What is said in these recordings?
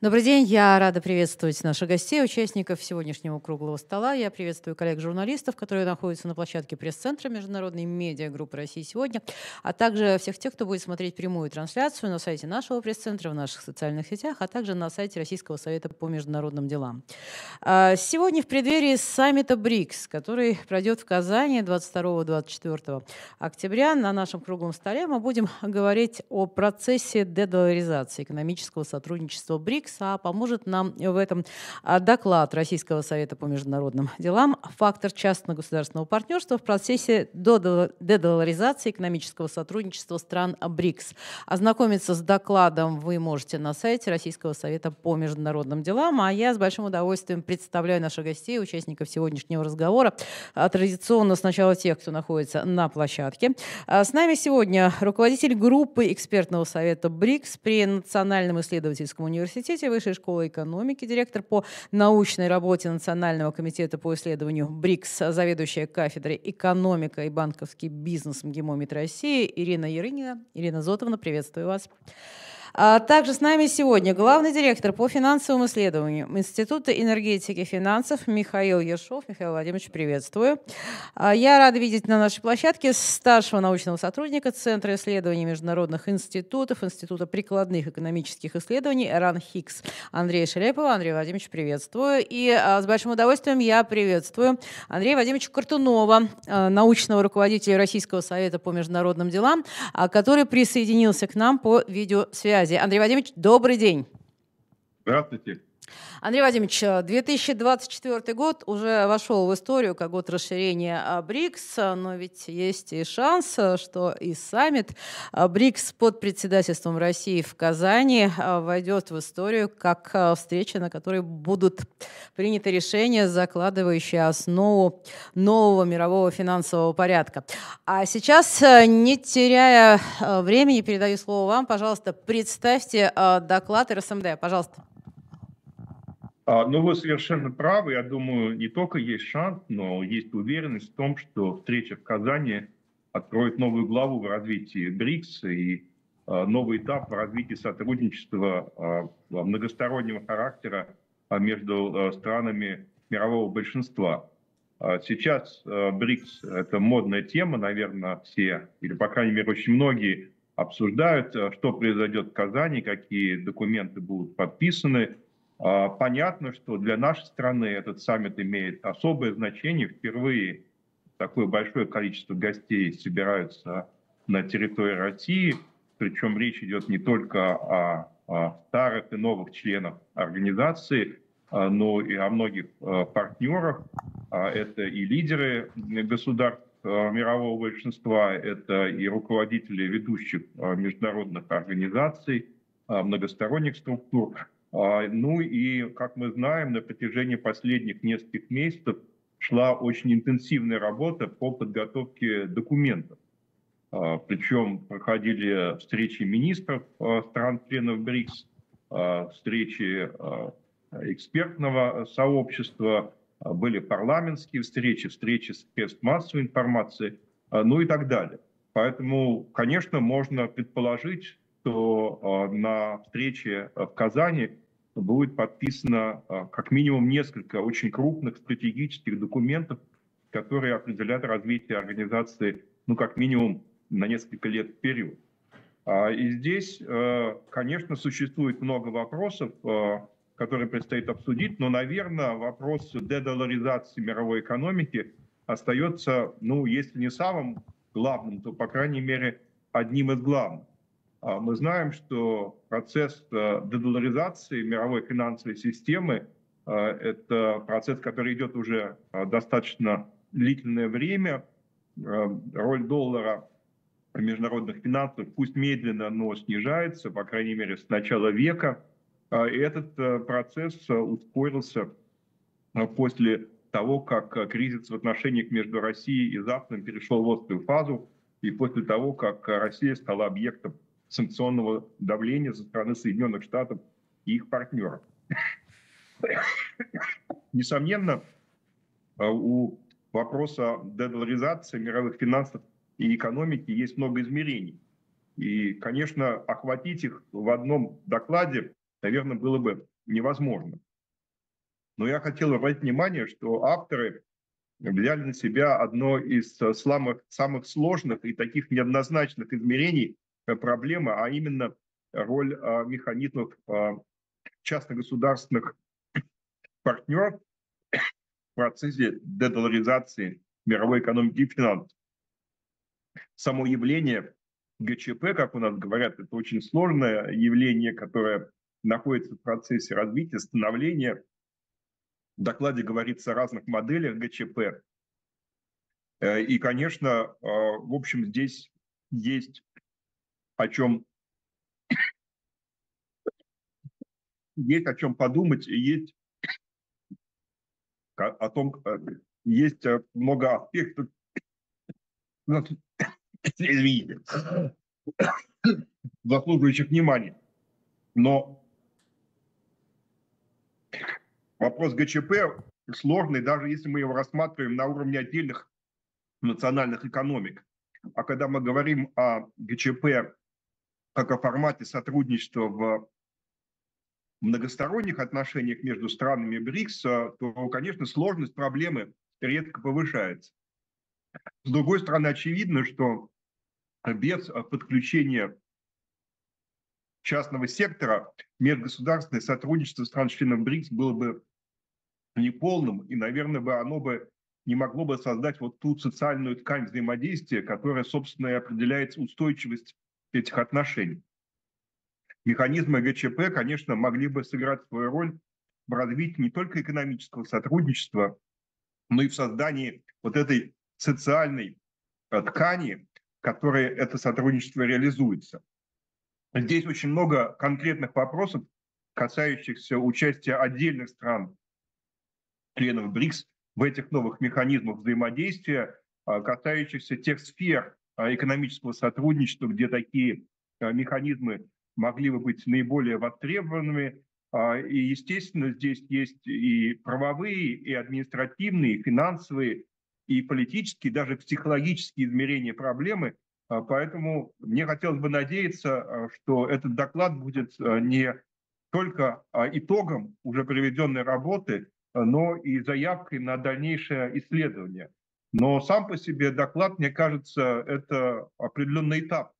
Добрый день, я рада приветствовать наших гостей, участников сегодняшнего круглого стола. Я приветствую коллег-журналистов, которые находятся на площадке пресс-центра Международной медиагруппы России сегодня, а также всех тех, кто будет смотреть прямую трансляцию на сайте нашего пресс-центра, в наших социальных сетях, а также на сайте Российского совета по международным делам. А, сегодня в преддверии саммита БРИКС, который пройдет в Казани 22-24 октября, на нашем круглом столе мы будем говорить о процессе дедоларизации экономического сотрудничества БРИКС Фикса поможет нам в этом а, доклад Российского совета по международным делам фактор частного частно-государственного партнерства в процессе дедоларизации экономического сотрудничества стран БРИКС». Ознакомиться с докладом вы можете на сайте Российского совета по международным делам, а я с большим удовольствием представляю наших гостей, участников сегодняшнего разговора. А, традиционно сначала тех, кто находится на площадке. А, с нами сегодня руководитель группы экспертного совета БРИКС при Национальном исследовательском университете развития Высшей школы экономики, директор по научной работе Национального комитета по исследованию БРИКС, заведующая кафедрой экономика и банковский бизнес МГИМО МИД России Ирина Ярынина. Ирина Зотовна, приветствую вас. А также с нами сегодня главный директор по финансовым исследованиям Института энергетики и финансов Михаил Ершов. Михаил Владимирович, приветствую. А я рада видеть на нашей площадке старшего научного сотрудника Центра исследований международных институтов, Института прикладных экономических исследований РАН Хикс Андрея Шелепова. Андрей Владимирович, приветствую. И а, с большим удовольствием я приветствую Андрея Владимировича Картунова, научного руководителя Российского совета по международным делам, который присоединился к нам по видеосвязи связи. Андрей Вадимович, добрый день. Здравствуйте. Андрей Вадимович, 2024 э, год уже вошел в историю как год расширения а, БРИКС, а, но ведь есть и шанс, э, что и саммит а, БРИКС под председательством России в Казани войдет в историю как встреча, на которой будут приняты решения, закладывающие основу нового мирового финансового порядка. А сейчас, э, не теряя времени, передаю слово вам. Пожалуйста, представьте доклад РСМД. Пожалуйста. А, ну вы совершенно правы, я думаю, не только есть шанс, но есть уверенность в том, что встреча в Казани откроет новую главу в развитии БРИКС и а, новый этап в развитии сотрудничества а, многостороннего характера между странами мирового большинства. Сейчас БРИКС – это модная тема, наверное, все, или, по крайней мере, очень многие обсуждают, что произойдет в Казани, какие документы будут подписаны – а, понятно, что для нашей страны этот саммит имеет особое значение. Впервые такое большое количество гостей собираются на территории России. Причем речь идет не только о, старых и новых членах организации, а, но и о многих а, партнерах. Это и лидеры государств мирового большинства, это и руководители ведущих международных организаций, многосторонних структур. А, ну и, как мы знаем, на протяжении последних нескольких месяцев шла очень интенсивная работа по подготовке документов. А, Причем проходили встречи министров а, стран-членов БРИКС, встречи экспертного сообщества, были парламентские встречи, встречи с средств массовой информации, ну и так далее. Поэтому, конечно, можно предположить, что э, на встрече э, в Казани будет подписано э, как минимум несколько очень крупных стратегических документов, которые определят развитие организации, ну, как минимум, на несколько лет вперед. А, и здесь, конечно, существует много вопросов, которые предстоит обсудить, но, наверное, вопрос дедоларизации мировой экономики остается, ну, если не самым главным, то, по крайней мере, одним из главных. А, мы знаем, что процесс э, дедоларизации мировой финансовой системы а, – это процесс, который идет уже а, достаточно длительное время. Роль доллара в международных финансах пусть медленно, но снижается, по крайней мере, с начала века. И этот э, процесс э, ускорился после того, как кризис в отношениях между Россией и Западом перешел в острую фазу, и после того, как Россия стала объектом санкционного давления со стороны Соединенных Штатов и их партнеров. Несомненно, а, у вопроса дедоларизации мировых финансов и экономики есть много измерений. И, конечно, охватить их в одном докладе, наверное, было бы невозможно. Но я хотел обратить внимание, что авторы взяли на себя одно из э, самых, самых сложных и таких неоднозначных измерений Э, проблемы, а именно роль э, механизмов э, частно-государственных партнеров в процессе дедоларизации мировой экономики и финансов. Само явление ГЧП, как у нас говорят, это очень сложное явление, которое находится в процессе развития, становления. В докладе говорится о разных моделях ГЧП. И, конечно, в общем, здесь есть о чем есть о чем подумать, есть о том, э, есть э, много аспектов. Извините. Заслуживающих внимания. Но вопрос ГЧП сложный, даже если мы его рассматриваем на уровне отдельных национальных экономик. А когда мы говорим о ГЧП как о формате сотрудничества в многосторонних отношениях между странами БРИКС, а, то, конечно, сложность проблемы редко повышается. С другой стороны, очевидно, что без а, подключения частного сектора межгосударственное сотрудничество стран-членов БРИКС было бы неполным, и, наверное, бы оно бы не могло бы создать вот ту социальную ткань взаимодействия, которая, собственно, и определяет устойчивость этих отношений. Механизмы ГЧП, конечно, могли бы сыграть свою роль в развитии не только экономического сотрудничества, но и в создании вот этой социальной э, ткани, в которой это сотрудничество реализуется. Здесь очень много конкретных вопросов, касающихся участия отдельных стран, членов БРИКС, в этих новых механизмах взаимодействия, э, касающихся тех сфер, а, экономического сотрудничества, где такие а, механизмы могли бы быть наиболее востребованными. А, и, естественно, здесь есть и правовые, и административные, и финансовые, и политические, даже психологические измерения проблемы. Поэтому мне хотелось бы надеяться, что этот доклад будет не только итогом уже проведенной работы, но и заявкой на дальнейшее исследование. Но сам по себе доклад, мне кажется, это определенный этап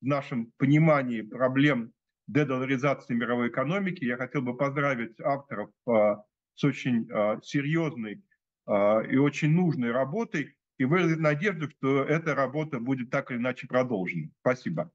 в нашем понимании проблем дедоларизации мировой экономики. Я хотел бы поздравить авторов а, с очень а, серьезной а, и очень нужной работой и выразить надежду, что эта работа будет так или иначе продолжена. Спасибо.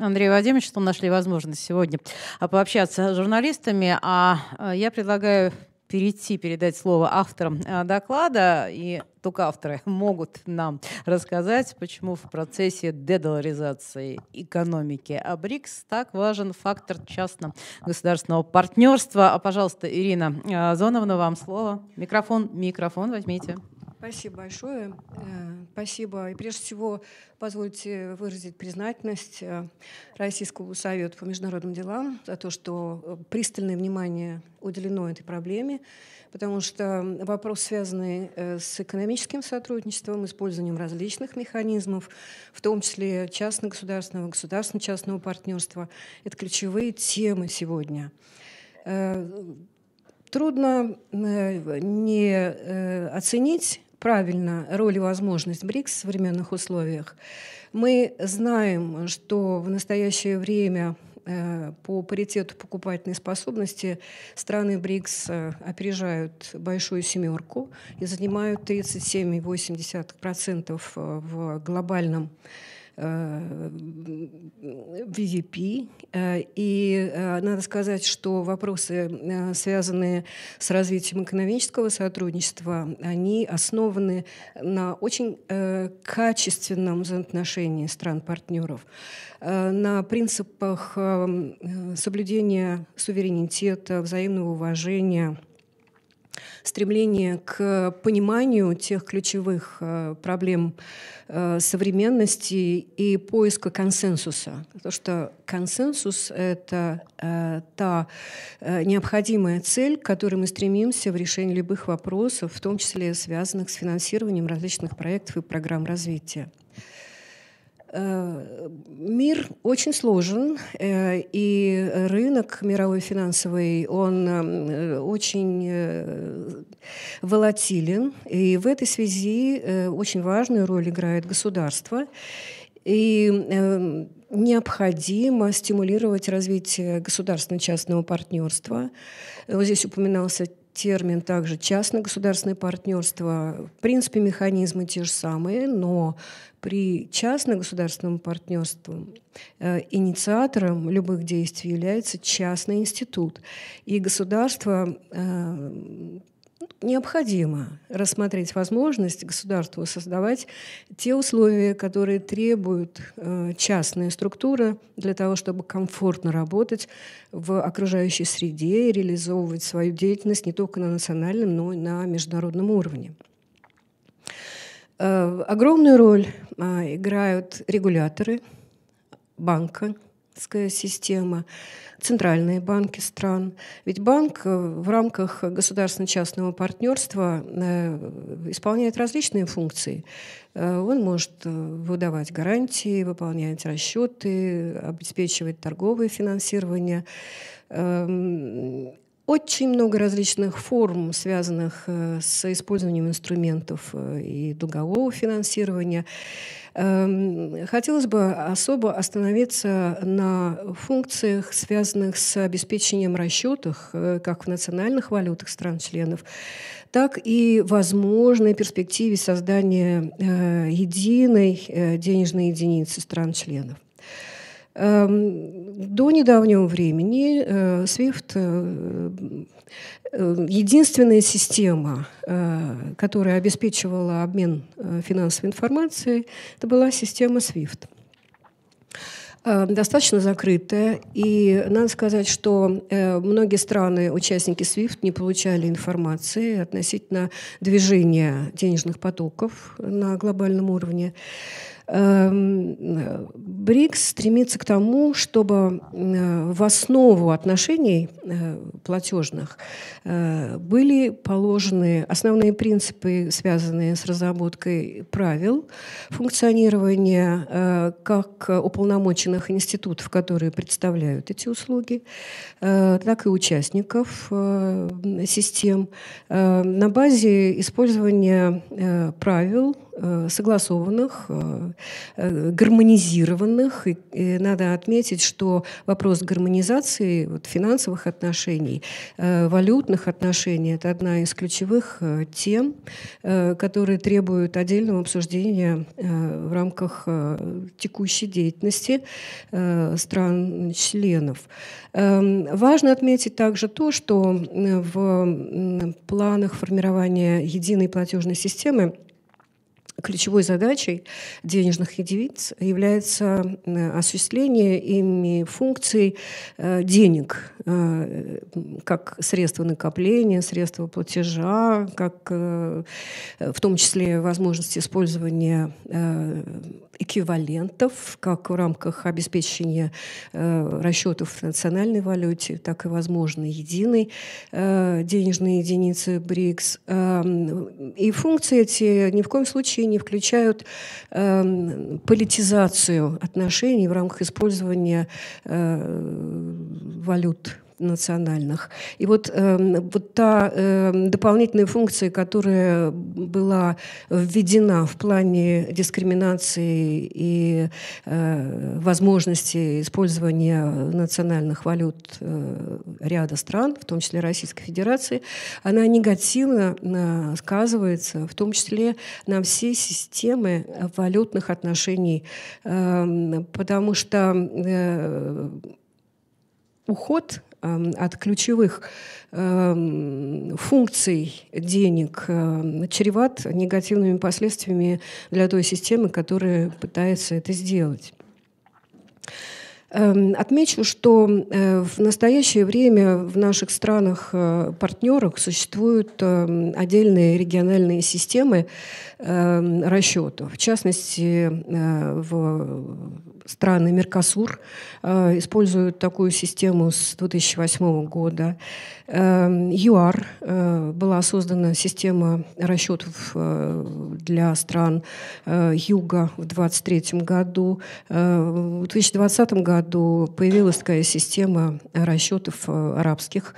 Андрей Вадимович, что нашли возможность сегодня пообщаться с журналистами. А я предлагаю перейти, передать слово авторам э, доклада, и только авторы могут нам рассказать, почему в процессе дедоларизации экономики АБРИКС так важен фактор частно-государственного партнерства. А, пожалуйста, Ирина э, Зоновна, вам слово. Микрофон, микрофон возьмите. Спасибо большое. Э, спасибо. И прежде всего, позвольте выразить признательность э, Российскому совету по международным делам за то, что э, пристальное внимание уделено этой проблеме, потому что вопрос, связанный с экономическим сотрудничеством, использованием различных механизмов, в том числе частно-государственного, государственно-частного партнерства, это ключевые темы сегодня трудно не оценить правильно роль и возможность БРИКС в современных условиях. Мы знаем, что в настоящее время э, по паритету покупательной способности страны БРИКС э, опережают большую семерку и занимают 37,8% э, в глобальном Э, ВВП э, И э, надо сказать, что вопросы, связанные с развитием экономического сотрудничества, они основаны на очень качественном взаимоотношении стран-партнеров, на принципах соблюдения суверенитета, взаимного уважения – стремление к пониманию тех ключевых э, проблем э, современности и поиска консенсуса. Потому что консенсус — это э, та необходимая цель, к которой мы стремимся в решении любых вопросов, в том числе связанных с финансированием различных проектов и программ развития. Э, мир очень сложен, э, и рынок мировой финансовый, он э, очень волатилен, и в этой связи очень важную роль играет государство. И необходимо стимулировать развитие государственно-частного партнерства. Вот здесь упоминался термин также частно-государственное партнерство. В принципе, механизмы те же самые, но при частно-государственном партнерстве э, инициатором любых действий является частный институт. И государство э, необходимо рассмотреть возможность государству создавать те условия, которые требуют э, частная структура для того, чтобы комфортно работать в окружающей среде и реализовывать свою деятельность не только на национальном, но и на международном уровне. Э, огромную роль а, играют регуляторы банка – банковская система, центральные банки стран. Ведь банк э, в рамках государственно-частного партнерства э, исполняет различные функции. Э, он может выдавать гарантии, выполнять расчеты, обеспечивать торговое финансирование эм, очень много различных форм, связанных э, с использованием инструментов э, и долгового финансирования. Эм, хотелось бы особо остановиться на функциях, связанных с обеспечением расчетов э, как в национальных валютах стран-членов, так и возможной перспективе создания единой денежной единицы стран-членов. Эм, до недавнего времени SWIFT э, э, э, единственная система, которая обеспечивала обмен финансовой информацией, это была система SWIFT достаточно закрытая. И надо сказать, что многие страны, участники SWIFT, не получали информации относительно движения денежных потоков на глобальном уровне. Эм, БРИКС стремится к тому, чтобы э, в основу отношений э, платежных э, были положены основные принципы, связанные с разработкой правил функционирования как уполномоченных институтов, которые представляют эти услуги, так и участников систем на базе использования правил Э, согласованных, э, э, гармонизированных. И надо отметить, что вопрос гармонизации вот, финансовых отношений, валютных отношений – это одна из ключевых тем, которые требуют отдельного обсуждения в рамках текущей деятельности стран-членов. Эм, важно отметить также то, что в планах формирования единой платежной системы ключевой задачей денежных единиц является э, осуществление ими функций э, денег, э, как средства накопления, средства платежа, как в том числе возможность использования эквивалентов, как в рамках обеспечения э, расчетов в национальной валюте, так и, возможно, единой э, денежной единицы БРИКС. Э, и функции эти ни в коем случае не включают э, политизацию отношений в рамках использования э, валют национальных. И вот, эм, вот та эм, дополнительная функция, которая была введена в плане дискриминации и э, возможности использования национальных валют э, ряда стран, в том числе Российской Федерации, она негативно э, сказывается, в том числе на все системы валютных отношений, эм, потому что уход Эм, от ключевых эм, функций денег эм, чреват негативными последствиями для той системы, которая пытается это сделать. Отмечу, что э, в настоящее время в наших странах-партнерах э, существуют отдельные региональные системы расчетов, В частности, э, в страны Меркосур э, используют такую систему с 2008 года. Эм, ЮАР э, была создана система расчетов э, для стран э, Юга в 2023 году. В 2020 году появилась такая система расчетов арабских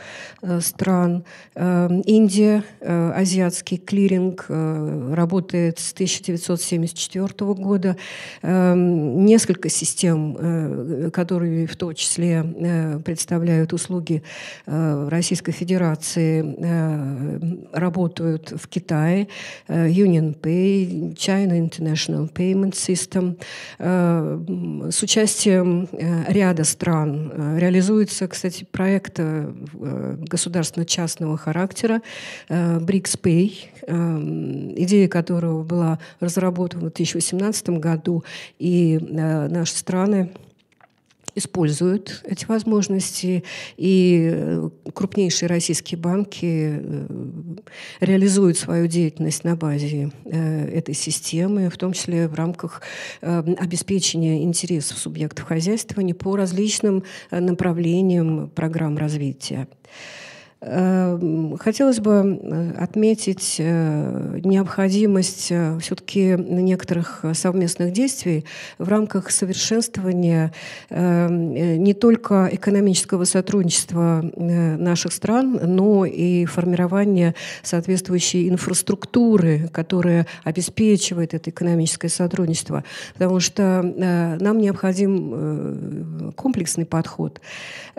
стран. Эм, Индия, азиатский клиринг работает с 1974 года. Эм, несколько систем, которые в том числе представляют услуги российских Российской Федерации э, работают в Китае, э, Union Pay, China International Payment System. Э, с участием ряда стран реализуется, кстати, проект государственно-частного характера BRICS Pay, идея которого была разработана в 2018 году, и наши страны используют эти возможности, и э, крупнейшие российские банки э, реализуют свою деятельность на базе э, этой системы, в том числе в рамках обеспечения интересов субъектов хозяйствования по различным направлениям программ развития. Эм, хотелось бы э, отметить э, необходимость э, все-таки некоторых совместных действий в рамках совершенствования эм, не только экономического сотрудничества наших стран, но и формирования соответствующей инфраструктуры, которая обеспечивает это экономическое сотрудничество. Потому что нам необходим комплексный подход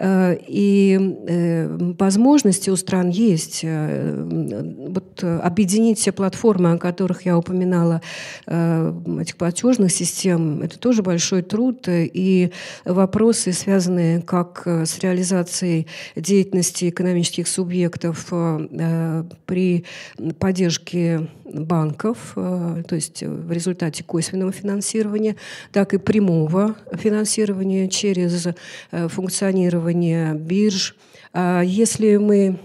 и возможность потребности у стран есть. Э, вот э, объединить все платформы, о которых я упоминала, э, этих платежных систем, это тоже большой труд. И вопросы, связанные как с реализацией деятельности экономических субъектов при поддержке банков, то есть в результате косвенного финансирования, так и прямого финансирования через функционирование бирж. А если мы Oui.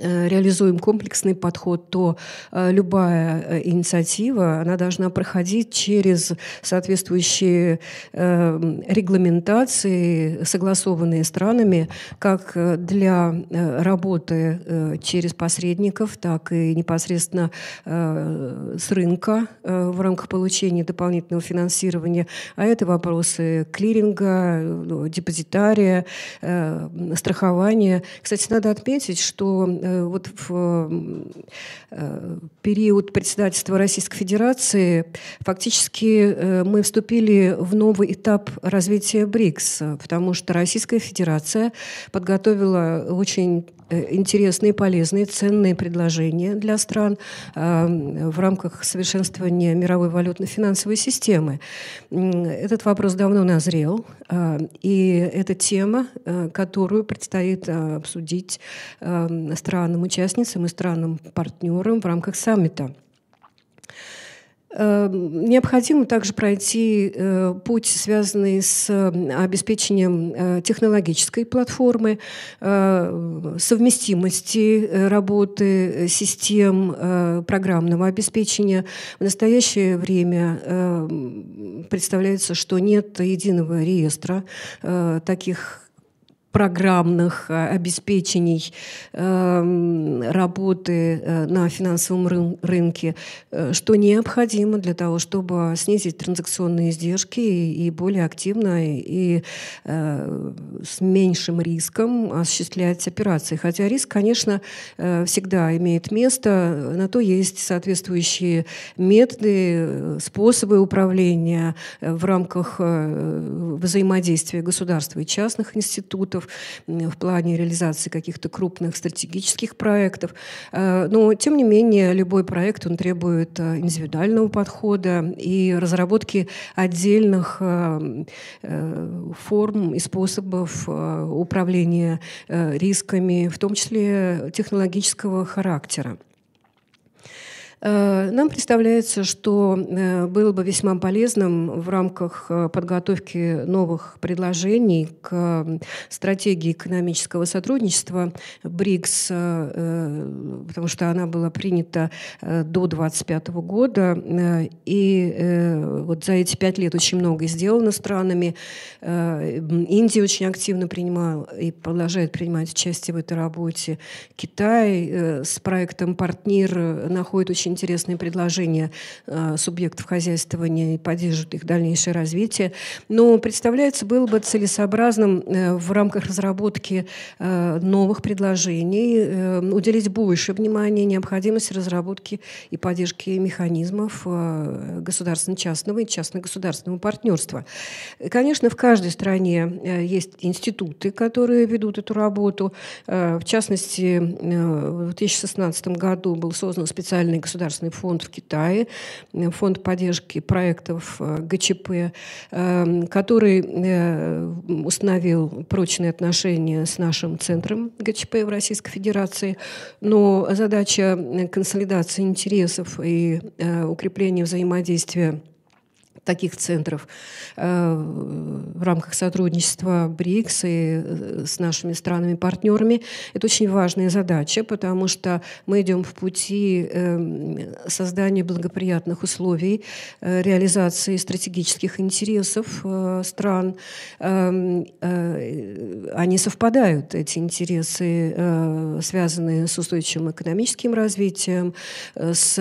Э, реализуем комплексный подход, то э, любая э, инициатива, она должна проходить через соответствующие эм, регламентации, согласованные странами, как для работы через посредников, так и непосредственно с рынка в рамках получения дополнительного финансирования. А это вопросы клиринга, депозитария, страхования. Кстати, надо отметить, что Э, вот в э, период председательства Российской Федерации фактически э, мы вступили в новый этап развития БРИКС, потому что Российская Федерация подготовила очень Э, интересные, полезные, ценные предложения для стран эм, в рамках совершенствования мировой валютно-финансовой системы. Этот вопрос давно назрел, э, и это тема, э, которую предстоит обсудить эм, странам-участницам и странам-партнерам в рамках саммита. Э, необходимо также пройти э, путь, связанный с обеспечением э, технологической платформы, совместимости работы систем программного обеспечения. В настоящее время представляется, что нет единого реестра таких программных э, обеспечений эм, работы э, на финансовом рынке, э, что необходимо для того, чтобы снизить транзакционные издержки и более активно и с меньшим риском осуществлять операции. Хотя риск, конечно, всегда имеет место. На то есть соответствующие методы, способы управления в рамках взаимодействия государства и частных институтов партнеров в плане реализации каких-то крупных стратегических проектов. Э, но, тем не менее, любой проект он требует э, индивидуального подхода и разработки отдельных э, форм и способов управления рисками, в том числе технологического характера. Э, нам представляется, что э, было бы весьма полезным в рамках э, подготовки новых предложений к стратегии экономического сотрудничества БРИКС, потому что она была принята до 2025 года, и вот за эти пять лет очень многое сделано странами. Индия очень активно принимала и продолжает принимать участие в этой работе. Китай с проектом «Партнер» находит очень интересные предложения э, субъектов хозяйствования и поддерживают их дальнейшее развитие. Но представляется, было бы целесообразным э, в рамках разработки э, новых предложений э, уделить больше внимания необходимости разработки и поддержки механизмов государственно-частного и частно-государственного партнерства. конечно, в каждой стране есть институты, которые ведут эту работу. в частности, в 2016 году был создан специальный государственный государственный фонд в Китае, э, фонд поддержки проектов э, ГЧП, э, который установил прочные отношения с нашим центром ГЧП в Российской Федерации. Но задача консолидации интересов и укрепления взаимодействия таких центров э, в рамках сотрудничества БРИКС и э, с нашими странами-партнерами. Это очень важная задача, потому что мы идем в пути эм, создания благоприятных условий, э, реализации стратегических интересов стран. Эм, они совпадают, эти интересы, связанные с устойчивым экономическим развитием, с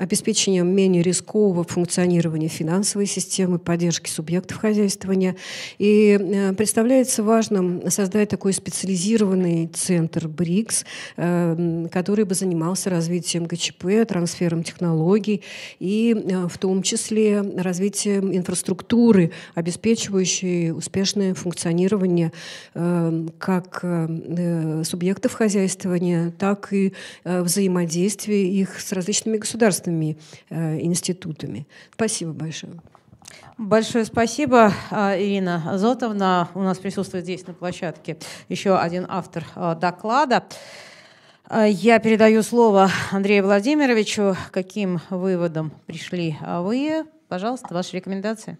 обеспечением менее снижение рискового функционирования финансовой системы, поддержки субъектов хозяйствования. И э, представляется важным создать такой специализированный центр БРИКС, э, который бы занимался развитием ГЧП, трансфером технологий и э, в том числе развитием инфраструктуры, обеспечивающей успешное функционирование как субъектов хозяйствования, так и взаимодействия их с различными государственными институтами институтами. Спасибо большое. Большое спасибо, а, Ирина Зотовна. У нас присутствует здесь на площадке еще один автор а, доклада. А, я передаю слово Андрею Владимировичу. Каким выводом пришли вы? Пожалуйста, ваши рекомендации.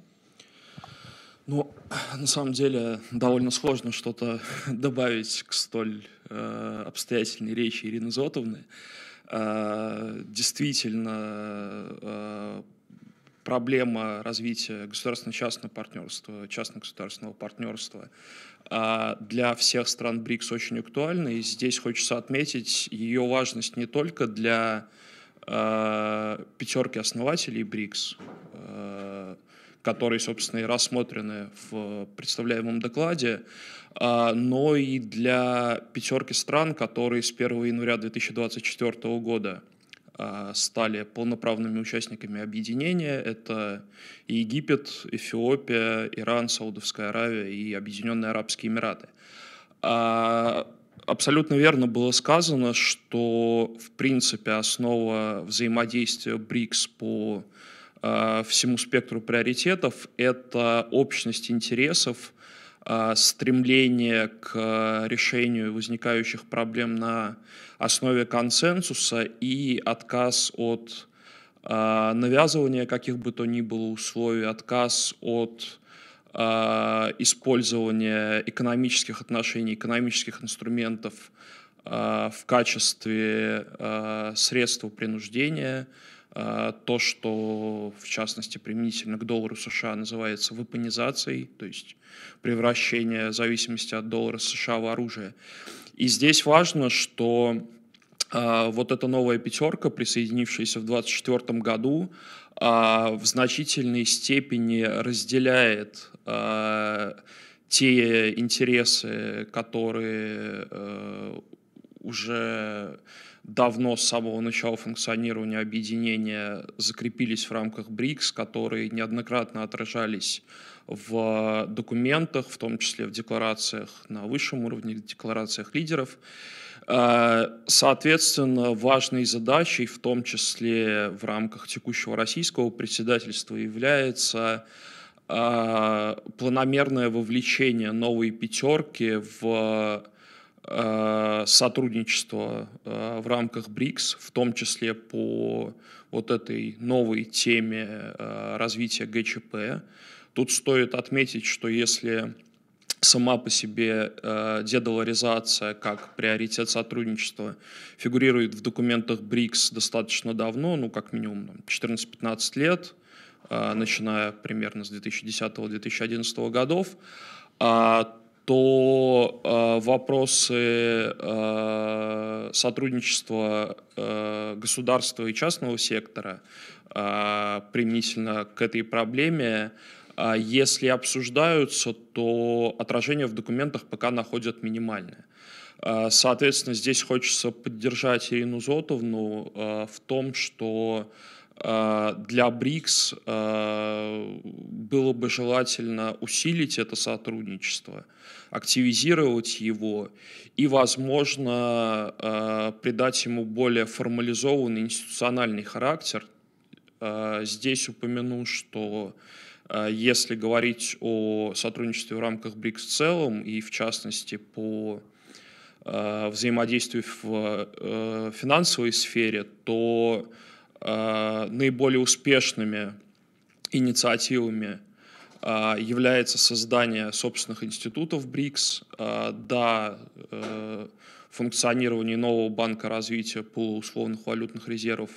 Ну, на самом деле, довольно сложно что-то добавить к столь э, обстоятельной речи Ирины Зотовны. Э, действительно э, проблема развития государственно-частного партнерства, частно-государственного партнерства а, для всех стран БРИКС очень актуальна. И здесь хочется отметить ее важность не только для э, пятерки основателей БРИКС, которые, собственно, и рассмотрены в э, представляемом докладе, а, но и для пятерки стран, которые с 1 января 2024 года а, стали полноправными участниками объединения. Это Египет, Эфиопия, Иран, Саудовская Аравия и Объединенные Арабские Эмираты. А, абсолютно верно было сказано, что, в принципе, основа взаимодействия БРИКС по Э, всему спектру приоритетов, это общность интересов, э, стремление к решению возникающих проблем на основе консенсуса и отказ от э, навязывания каких бы то ни было условий, отказ от использования экономических отношений, экономических инструментов в качестве средства принуждения – а, то, что в частности применительно к доллару США называется вепонизацией, то есть превращение зависимости от доллара США в оружие. И здесь важно, что а, вот эта новая пятерка, присоединившаяся в 2024 году, а, в значительной степени разделяет те интересы, которые уже давно с самого начала функционирования объединения закрепились в рамках БРИКС, которые неоднократно отражались в документах, в том числе в декларациях на высшем уровне, в декларациях лидеров. Э, соответственно, важной задачей, в том числе в рамках текущего российского председательства, является э, планомерное вовлечение новой пятерки в Э, сотрудничество э, в рамках БРИКС, в том числе по вот этой новой теме э, развития ГЧП. Тут стоит отметить, что если сама по себе э, дедоларизация как приоритет сотрудничества фигурирует в документах БРИКС достаточно давно, ну как минимум 14-15 лет, начиная примерно с 2010-2011 годов, а то э, вопросы э, сотрудничества э, государства и частного сектора э, применительно к этой проблеме, э, если обсуждаются, то отражение в документах пока находят минимальное. Э, соответственно, здесь хочется поддержать Ирину Зотовну э, в том, что э, Э, для БРИКС э, было бы желательно усилить это сотрудничество, активизировать его и, возможно, э, придать ему более формализованный институциональный характер. Здесь упомяну, что если говорить о сотрудничестве в рамках БРИКС в целом и, в частности, по взаимодействию в финансовой сфере, то Э, наиболее успешными инициативами э, является создание собственных институтов БРИКС, э, да, функционирование нового банка развития по условных валютных резервов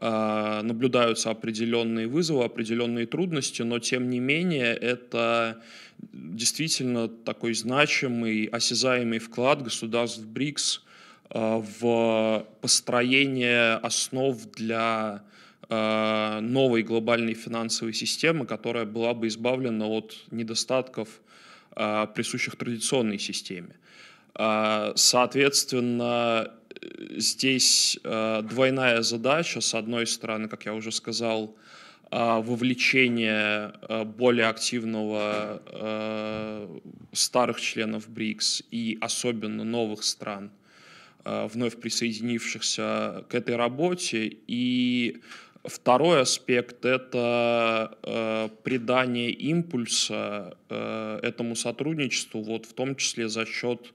наблюдаются определенные вызовы, определенные трудности, но тем не менее это действительно такой значимый, осязаемый вклад государств БРИКС Э, в построение основ для э, новой глобальной финансовой системы, которая была бы избавлена от недостатков, э, присущих традиционной системе. Соответственно, здесь двойная задача. С одной стороны, как я уже сказал, вовлечение более активного старых членов БРИКС и особенно новых стран – Э, вновь присоединившихся к этой работе. И Второй аспект — это э, придание импульса э, этому сотрудничеству, вот в том числе за счет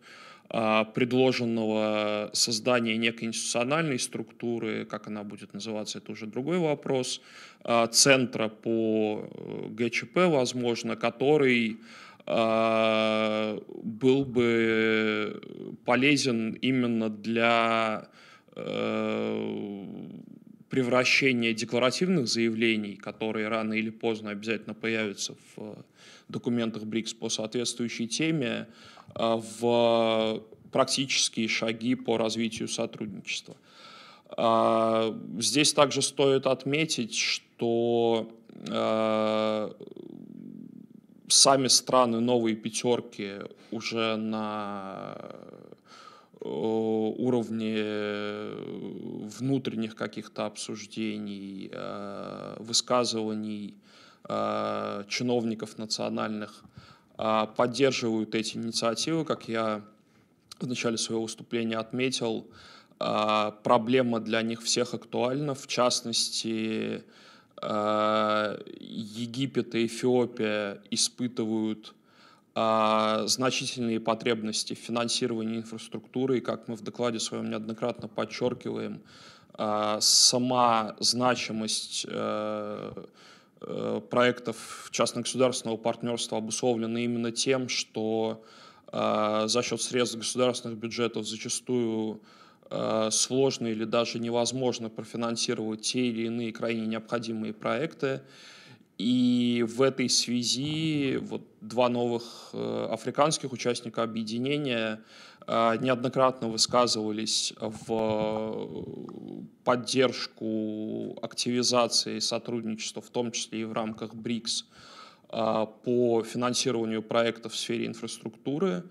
э, предложенного создания некой институциональной структуры, как она будет называться, это уже другой вопрос, э, центра по ГЧП, возможно, который а, был бы полезен именно для а, превращения декларативных заявлений, которые рано или поздно обязательно появятся в документах БРИКС по соответствующей теме, а, в практические шаги по развитию сотрудничества. Здесь также стоит отметить, что сами страны новые пятерки уже на э, уровне э, внутренних каких-то обсуждений, э, высказываний чиновников национальных поддерживают эти инициативы, как я в начале своего выступления отметил, проблема для них всех актуальна, в частности, Э, Египет и Эфиопия испытывают э, значительные потребности в финансировании инфраструктуры, и, как мы в докладе своем неоднократно подчеркиваем, э, сама значимость проектов частно-государственного партнерства обусловлена именно тем, что за счет средств государственных бюджетов зачастую Э, сложно или даже невозможно профинансировать те или иные крайне необходимые проекты. И в этой связи вот два новых э, африканских участника объединения э, неоднократно высказывались в поддержку активизации сотрудничества, в том числе и в рамках БРИКС, по финансированию проектов в сфере инфраструктуры.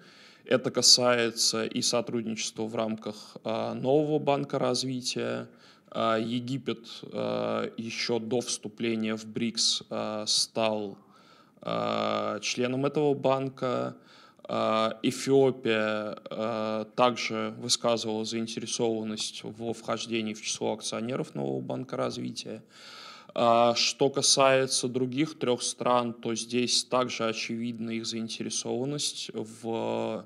Это касается и сотрудничества в рамках а, нового банка развития. А, Египет а, еще до вступления в БРИКС стал членом этого банка. Эфиопия также высказывала заинтересованность во вхождении в число акционеров нового банка развития. А, что касается других трех стран, то здесь также очевидна их заинтересованность в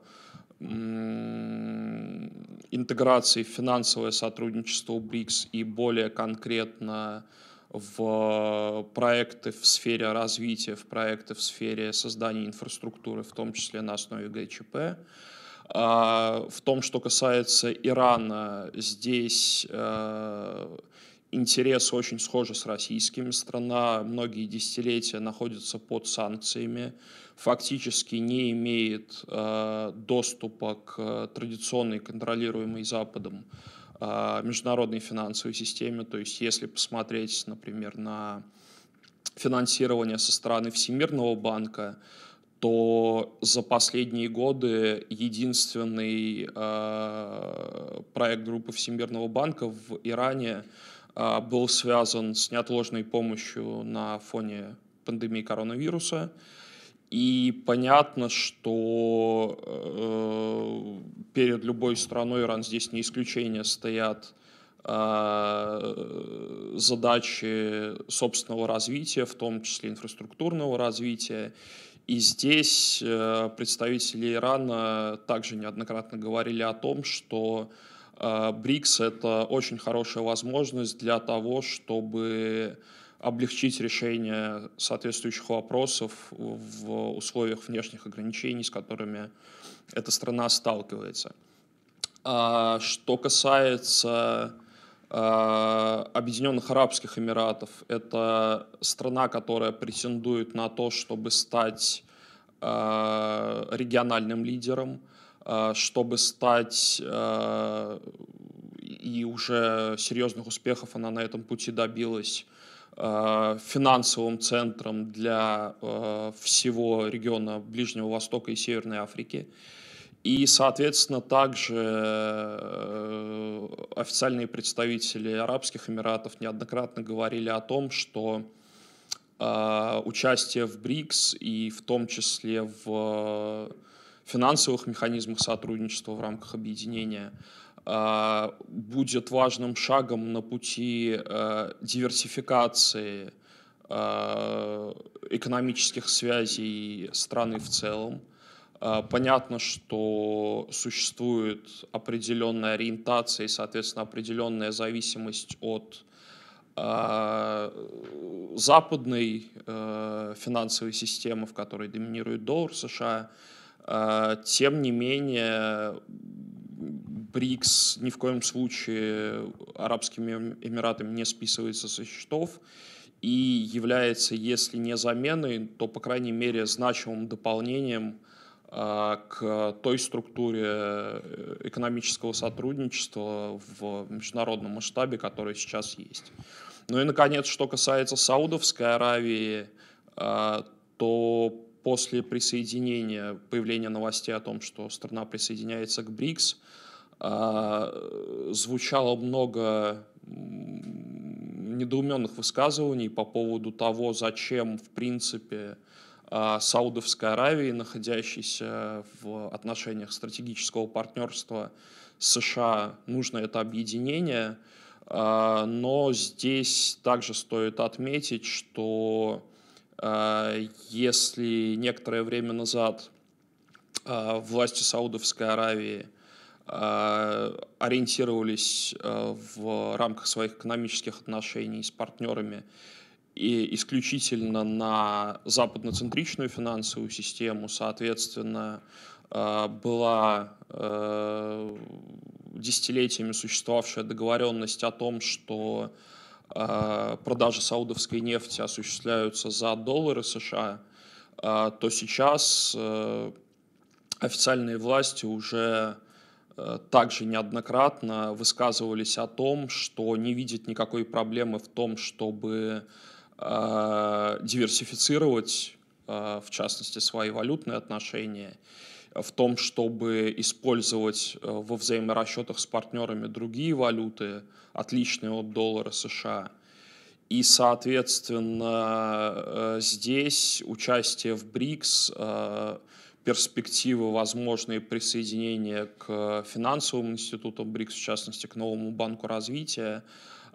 интеграции в финансовое сотрудничество БРИКС и более конкретно в проекты в сфере развития, в проекты в сфере создания инфраструктуры, в том числе на основе ГЧП. А, в том, что касается Ирана, здесь э, интерес очень схожи с российскими. Страна многие десятилетия находится под санкциями, фактически не имеет э, доступа к традиционной контролируемой Западом э, международной финансовой системе. То есть если посмотреть, например, на финансирование со стороны Всемирного банка, то за последние годы единственный э, проект группы Всемирного банка в Иране – а, был связан с неотложной помощью на фоне пандемии коронавируса. И понятно, что э, перед любой страной, Иран здесь не исключение, стоят э, задачи собственного развития, в том числе инфраструктурного развития. И здесь э, представители Ирана также неоднократно говорили о том, что э, Э, БРИКС — это очень хорошая возможность для того, чтобы облегчить решение соответствующих вопросов в условиях внешних ограничений, с которыми эта страна сталкивается. А, что касается э, Объединенных Арабских Эмиратов, это страна, которая претендует на то, чтобы стать э, региональным лидером – Э, чтобы стать э, и уже серьезных успехов она на этом пути добилась э, финансовым центром для всего региона Ближнего Востока и Северной Африки. И, соответственно, также официальные представители Арабских Эмиратов неоднократно говорили о том, что участие в БРИКС и в том числе в финансовых механизмах сотрудничества в рамках объединения, а, будет важным шагом на пути а, диверсификации а, экономических связей страны в целом. Понятно, что существует определенная ориентация и, соответственно, определенная зависимость от западной финансовой системы, в которой доминирует доллар США, а, тем не менее, БРИКС ни в коем случае Арабскими Эмиратами не списывается со счетов и является, если не заменой, то, по крайней мере, значимым дополнением а, к той структуре э, экономического сотрудничества в международном масштабе, которая сейчас есть. Ну и, наконец, что касается Саудовской Аравии, а, то после присоединения, появления новостей о том, что страна присоединяется к БРИКС, а, звучало много недоуменных высказываний по поводу того, зачем, в принципе, а, Саудовской Аравии, находящейся в отношениях стратегического партнерства США, нужно это объединение. А, но здесь также стоит отметить, что а, если некоторое время назад а, власти Саудовской Аравии а, ориентировались в рамках своих экономических отношений с партнерами и исключительно на западноцентричную финансовую систему, соответственно, была десятилетиями существовавшая договоренность о том, что а, продажи саудовской нефти осуществляются за доллары США, а, то сейчас а, официальные власти уже также неоднократно высказывались о том, что не видят никакой проблемы в том, чтобы диверсифицировать, в частности, свои валютные отношения – в том, чтобы использовать э, во взаиморасчетах с партнерами другие валюты, отличные от доллара США. И, соответственно, э, здесь участие в БРИКС э, перспективы возможные присоединения к финансовым институтам БРИКС, в частности, к новому банку развития,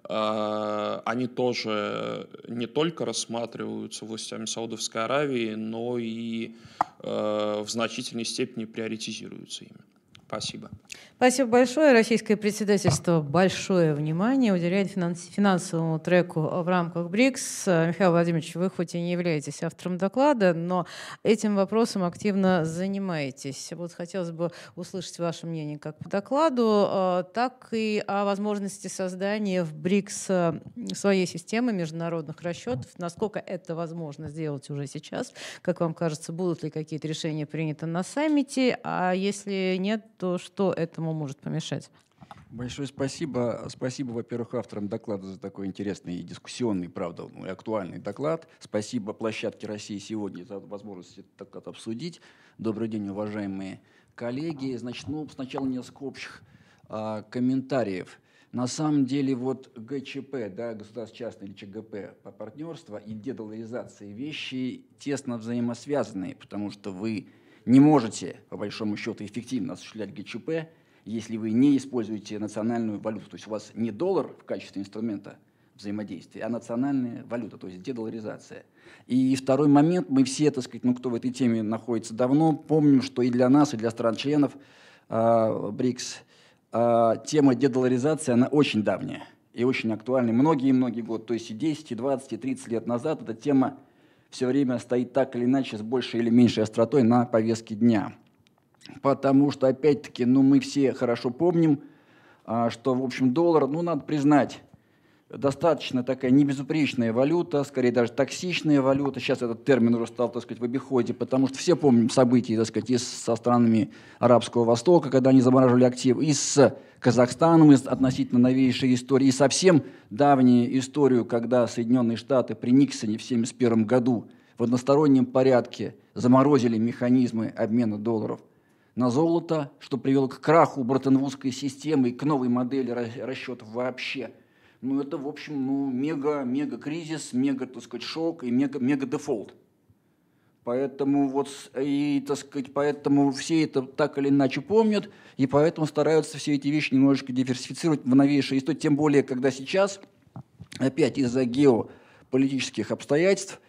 э, они тоже не только рассматриваются властями Саудовской Аравии, но и э, в значительной степени приоритизируются ими. Спасибо. Спасибо большое. Российское председательство большое внимание уделяет финанс- финансовому треку в рамках БРИКС. Михаил Владимирович, вы хоть и не являетесь автором доклада, но этим вопросом активно занимаетесь. Вот хотелось бы услышать ваше мнение как по докладу, а, так и о возможности создания в БРИКС а, своей системы международных расчетов. Насколько это возможно сделать уже сейчас? Как вам кажется, будут ли какие-то решения приняты на саммите? А если нет, то что этому может помешать? Большое спасибо. Спасибо, во-первых, авторам доклада за такой интересный и дискуссионный, правда, ну, и актуальный доклад. Спасибо площадке России сегодня за возможность этот доклад обсудить. Добрый день, уважаемые коллеги. Значит, ну, сначала несколько общих а, комментариев. На самом деле вот ГЧП, да, государственно-частное или ЧГП по партнерству и дедоларизации вещи тесно взаимосвязаны, потому что вы не можете, по большому счету, эффективно осуществлять ГЧП, если вы не используете национальную валюту. То есть у вас не доллар в качестве инструмента взаимодействия, а национальная валюта, то есть дедоларизация. И второй момент, мы все, так сказать, ну, кто в этой теме находится давно, помним, что и для нас, и для стран-членов э, БРИКС э, тема дедоларизации, она очень давняя и очень актуальна. Многие-многие годы, то есть и 10, и 20, и 30 лет назад эта тема все время стоит так или иначе с большей или меньшей остротой на повестке дня. Потому что, опять-таки, ну, мы все хорошо помним, а, что, в общем, доллар, ну, надо признать, достаточно такая небезупречная валюта, скорее даже токсичная валюта. Сейчас этот термин уже стал, так сказать, в обиходе, потому что все помним события, так сказать, и со странами Арабского Востока, когда они замораживали активы, и с Казахстаном, из относительно новейшей истории, и совсем давнюю историю, когда Соединенные Штаты при Никсоне в 1971 году в одностороннем порядке заморозили механизмы обмена долларов на золото, что привело к краху бреттон системы и к новой модели расчетов вообще – ну это, в общем, ну, мега, мега кризис, мега, так сказать, шок и мега, мега дефолт. Поэтому вот, и, так сказать, поэтому все это так или иначе помнят, и поэтому стараются все эти вещи немножечко диверсифицировать в новейшие истории, тем более, когда сейчас, опять из-за геополитических обстоятельств,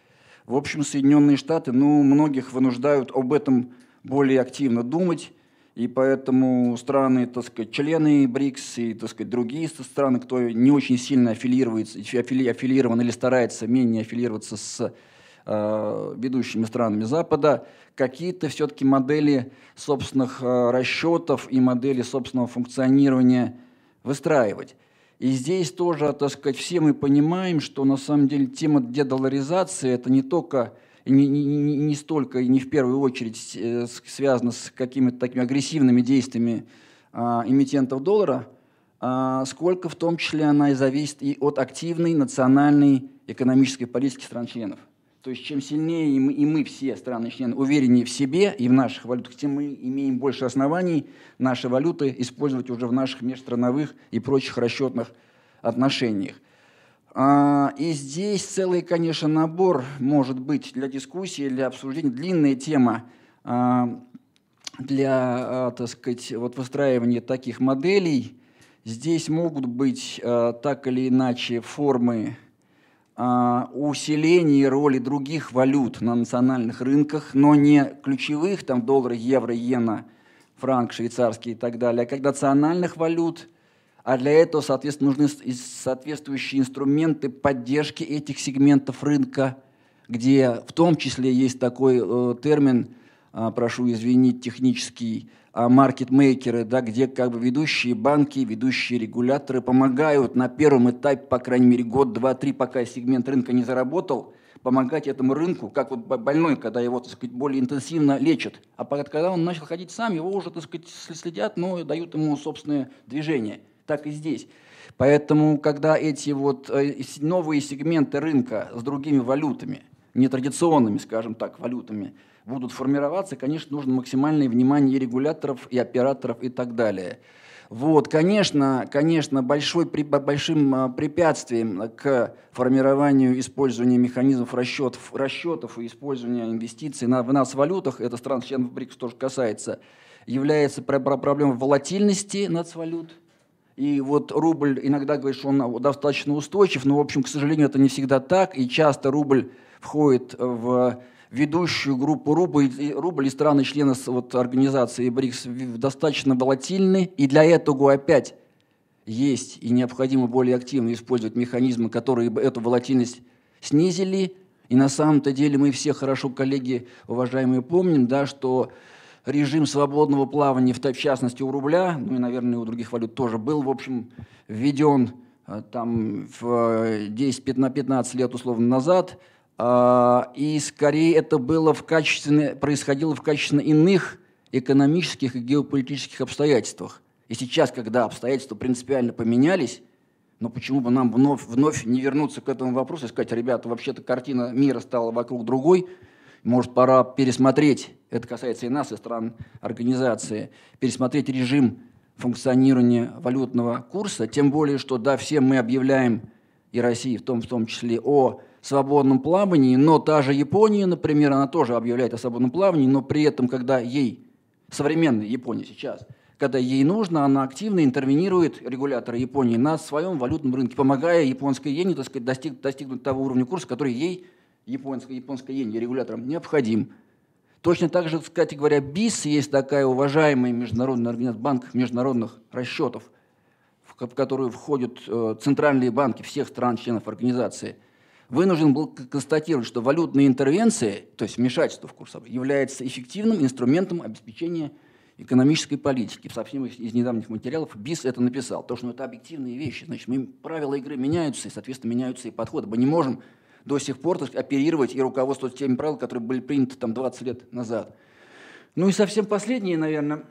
в общем, Соединенные Штаты, ну, многих вынуждают об этом более активно думать, и поэтому страны, так сказать, члены БРИКС и, так сказать, другие страны, кто не очень сильно аффилируется, аффилирован или старается менее аффилироваться с э, ведущими странами Запада, какие-то все-таки модели собственных э, расчетов и модели собственного функционирования выстраивать. И здесь тоже, так сказать, все мы понимаем, что на самом деле тема дедоларизации – это не только не, не, не столько и не в первую очередь э, связано с какими-то такими агрессивными действиями а, эмитентов доллара, а, сколько в том числе она и зависит и от активной национальной экономической политики стран-членов. То есть чем сильнее и мы, и мы все страны-члены увереннее в себе и в наших валютах, тем мы имеем больше оснований наши валюты использовать уже в наших межстрановых и прочих расчетных отношениях. А, и здесь целый, конечно, набор может быть для дискуссии, для обсуждения. Длинная тема а, для, а, так сказать, вот выстраивания таких моделей. Здесь могут быть так или иначе формы усиления роли других валют на национальных рынках, но не ключевых, там доллар, евро, иена, франк, швейцарский и так далее, а как национальных валют – а для этого, соответственно, нужны соответствующие инструменты поддержки этих сегментов рынка, где в том числе есть такой э, термин, э, прошу извинить, технический, а, маркетмейкеры, да, где как бы ведущие банки, ведущие регуляторы помогают на первом этапе, по крайней мере, год, два, три, пока сегмент рынка не заработал, помогать этому рынку, как вот больной, когда его, так сказать, более интенсивно лечат. А когда он начал ходить сам, его уже, так сказать, следят, но дают ему собственное движение так и здесь. Поэтому, когда эти вот э, новые сегменты рынка с другими валютами, нетрадиционными, скажем так, валютами, будут формироваться, конечно, нужно максимальное внимание и регуляторов, и операторов, и так далее. Вот, конечно, конечно, большой, большим э, препятствием к формированию использования механизмов расчетов, расчетов и использования инвестиций на, в нас валютах, это стран членов БРИКС тоже касается, является проблема волатильности нацвалют, и вот рубль иногда, говоришь, он достаточно устойчив, но, в общем, к сожалению, это не всегда так. И часто рубль входит в ведущую группу рубль, рубль и страны-члены вот, организации БРИКС достаточно волатильны. И для этого опять есть и необходимо более активно использовать механизмы, которые эту волатильность снизили. И на самом-то деле мы все хорошо, коллеги, уважаемые, помним, да, что режим свободного плавания, в частности у рубля, ну и, наверное, у других валют тоже был, в общем, введен э, там в 10 э, на 15 лет условно назад, а, и скорее это было в качестве происходило в качестве иных экономических и геополитических обстоятельствах. И сейчас, когда обстоятельства принципиально поменялись, но ну почему бы нам вновь, вновь не вернуться к этому вопросу и сказать, ребята, вообще-то картина мира стала вокруг другой, может, пора пересмотреть, это касается и нас, и стран организации, пересмотреть режим функционирования валютного курса, тем более, что да, все мы объявляем, и России в том, в том числе, о свободном плавании, но та же Япония, например, она тоже объявляет о свободном плавании, но при этом, когда ей, современная Япония сейчас, когда ей нужно, она активно интервенирует, регуляторы Японии, на своем валютном рынке, помогая японской иене так сказать, достиг, достигнуть того уровня курса, который ей японской, японской иене регулятором необходим. Точно так же, кстати говоря, БИС есть такая уважаемая международная организация, банк международных расчетов, в которую входят э, центральные банки всех стран-членов организации, вынужден был констатировать, что валютные интервенции, то есть вмешательство в курс, является эффективным инструментом обеспечения экономической политики. Совсем из недавних материалов БИС это написал. То, что ну, это объективные вещи. Значит, мы, правила игры меняются, и, соответственно, меняются и подходы. Мы не можем до сих пор так, оперировать и руководствовать теми правилами, которые были приняты там 20 лет назад. Ну и совсем последнее, наверное,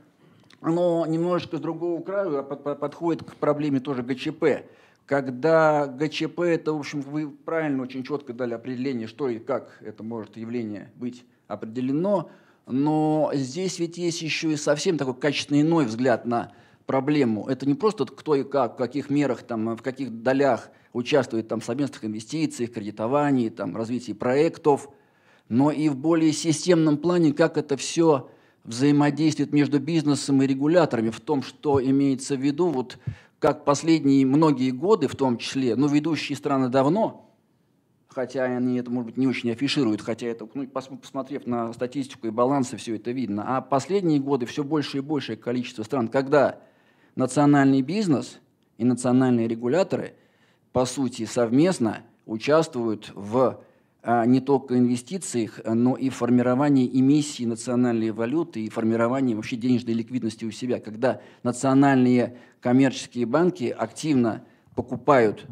оно немножечко с другого краю а подходит к проблеме тоже ГЧП. Когда ГЧП, это, в общем, вы правильно очень четко дали определение, что и как это может явление быть определено, но здесь ведь есть еще и совсем такой качественный иной взгляд на проблему. Это не просто кто и как, в каких мерах, там, в каких долях, участвует там, в совместных инвестициях, кредитовании, там, развитии проектов, но и в более системном плане, как это все взаимодействует между бизнесом и регуляторами, в том, что имеется в виду, вот как последние многие годы, в том числе, но ну, ведущие страны давно, хотя они это, может быть, не очень афишируют, хотя это, ну, посмотрев на статистику и балансы, все это видно. А последние годы все больше и большее количество стран, когда национальный бизнес и национальные регуляторы – по сути, совместно участвуют в а, не только инвестициях, но и формировании эмиссии национальной валюты и формировании вообще денежной ликвидности у себя, когда национальные коммерческие банки активно покупают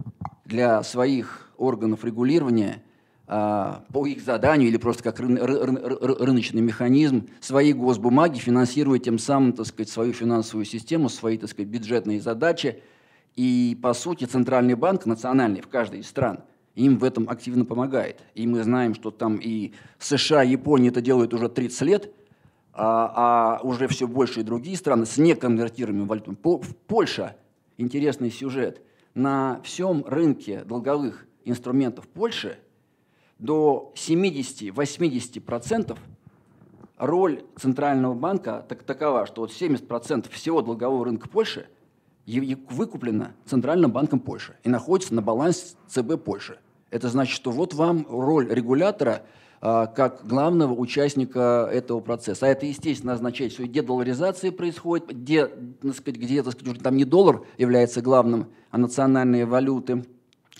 для своих органов регулирования а, по их заданию или просто как рыночный механизм свои госбумаги, финансируя тем самым так сказать, свою финансовую систему, свои так сказать, бюджетные задачи – и, по сути, Центральный банк, национальный в каждой из стран, им в этом активно помогает. И мы знаем, что там и США, и Япония это делают уже 30 лет, а, а уже все больше и другие страны с неконвертируемыми валютами. Польша, интересный сюжет, на всем рынке долговых инструментов Польши до 70-80% роль Центрального банка так, такова, что вот 70% всего долгового рынка Польши – выкуплена Центральным банком Польши и находится на балансе ЦБ Польши. Это значит, что вот вам роль регулятора а, как главного участника этого процесса. А это, естественно, означает, что где долларизация происходит, где, так сказать, где так сказать, уже там не доллар является главным, а национальные валюты,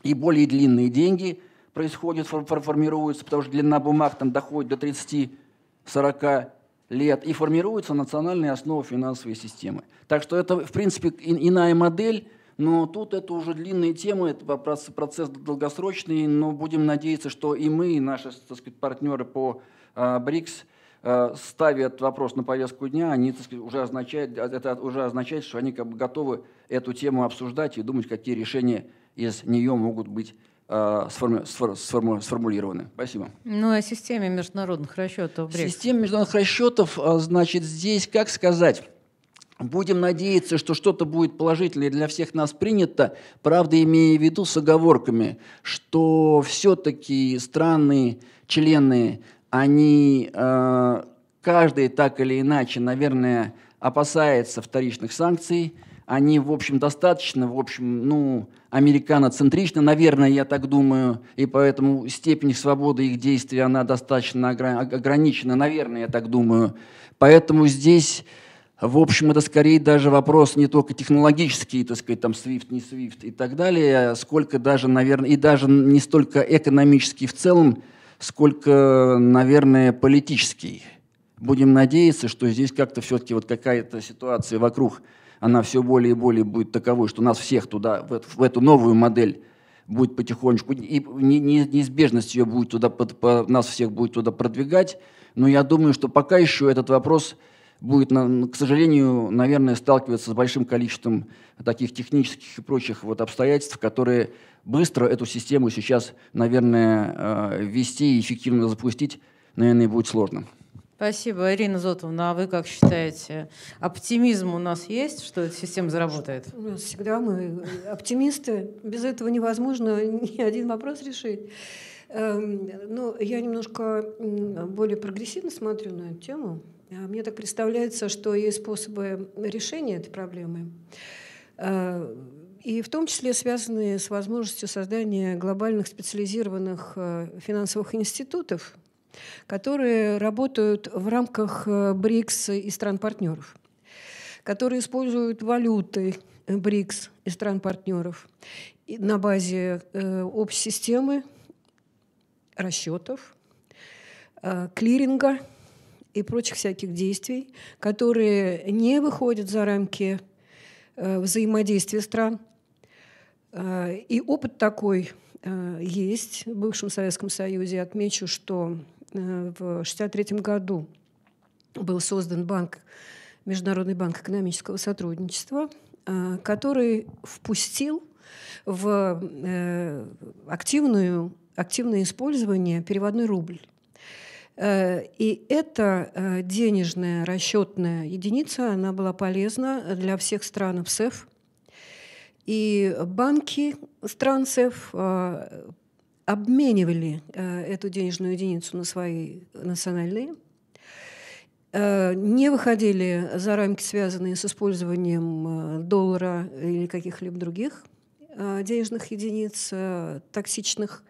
и более длинные деньги происходят, формируются, потому что длина бумаг там доходит до 30-40 лет и формируются национальные основы финансовой системы. Так что это, в принципе, иная модель, но тут это уже длинные темы, это процесс долгосрочный, но будем надеяться, что и мы, и наши так сказать, партнеры по а, БРИКС а, ставят вопрос на повестку дня, они, так сказать, уже означают, а, это уже означает, что они как бы готовы эту тему обсуждать и думать, какие решения из нее могут быть Э, сформулированы. Спасибо. Ну, о системе международных расчетов. Брекс. Система международных расчетов, э, значит, здесь, как сказать, Будем надеяться, что что-то будет положительное для всех нас принято, правда, имея в виду с оговорками, что все-таки страны, члены, они, э, каждый так или иначе, наверное, опасается вторичных санкций, они, в общем, достаточно, в общем, ну, американоцентричны, наверное, я так думаю, и поэтому степень свободы их действий, она достаточно ограничена, наверное, я так думаю. Поэтому здесь, в общем, это скорее даже вопрос не только технологический, так сказать, там, Свифт, не Свифт и так далее, а сколько даже, наверное, и даже не столько экономический в целом, сколько, наверное, политический. Будем надеяться, что здесь как-то все-таки вот какая-то ситуация вокруг она все более и более будет таковой, что нас всех туда, в эту, в эту новую модель будет потихонечку, и неизбежность ее будет туда, под, по, нас всех будет туда продвигать. Но я думаю, что пока еще этот вопрос будет, к сожалению, наверное, сталкиваться с большим количеством таких технических и прочих вот обстоятельств, которые быстро эту систему сейчас, наверное, э, ввести и эффективно запустить, наверное, будет сложно. Спасибо. Ирина Зотовна, а вы как считаете, оптимизм у нас есть, что эта система заработает? У нас всегда мы э, оптимисты. Без этого невозможно ни один вопрос решить. Эм, Но ну, я немножко более прогрессивно смотрю на эту тему. А мне так представляется, что есть способы решения этой проблемы. Э, и в том числе связанные с возможностью создания глобальных специализированных э, финансовых институтов, которые работают в рамках э, БРИКС и стран-партнеров, которые используют валюты э, БРИКС и стран-партнеров на базе э, общей системы расчетов, клиринга и прочих всяких действий, которые не выходят за рамки взаимодействия стран. И опыт такой есть в бывшем Советском Союзе. Отмечу, что Э, в 1963 году был создан банк, Международный банк экономического сотрудничества, э, который впустил в э, активную, активное использование переводной рубль. И эта денежная расчетная единица, она была полезна для всех стран СЭФ. И банки стран СЭФ обменивали э, эту денежную единицу на свои национальные, э, не выходили за рамки, связанные с использованием э, доллара или каких-либо других денежных единиц, токсичных,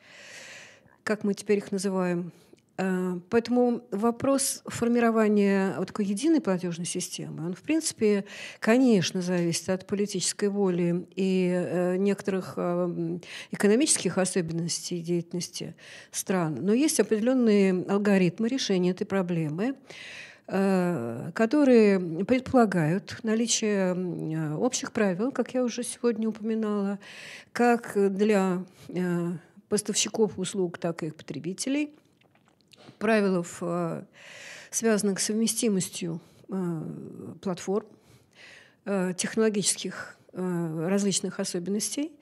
как мы теперь их называем – Э, поэтому вопрос формирования вот такой единой платежной системы, он, в принципе, конечно, зависит от политической воли и э, некоторых эм, экономических особенностей деятельности стран. Но есть определенные алгоритмы решения этой проблемы э, которые предполагают наличие общих правил, как я уже сегодня упоминала, как для поставщиков услуг, так и их потребителей – правил, э, связанных с совместимостью э, платформ, э, технологических различных особенностей,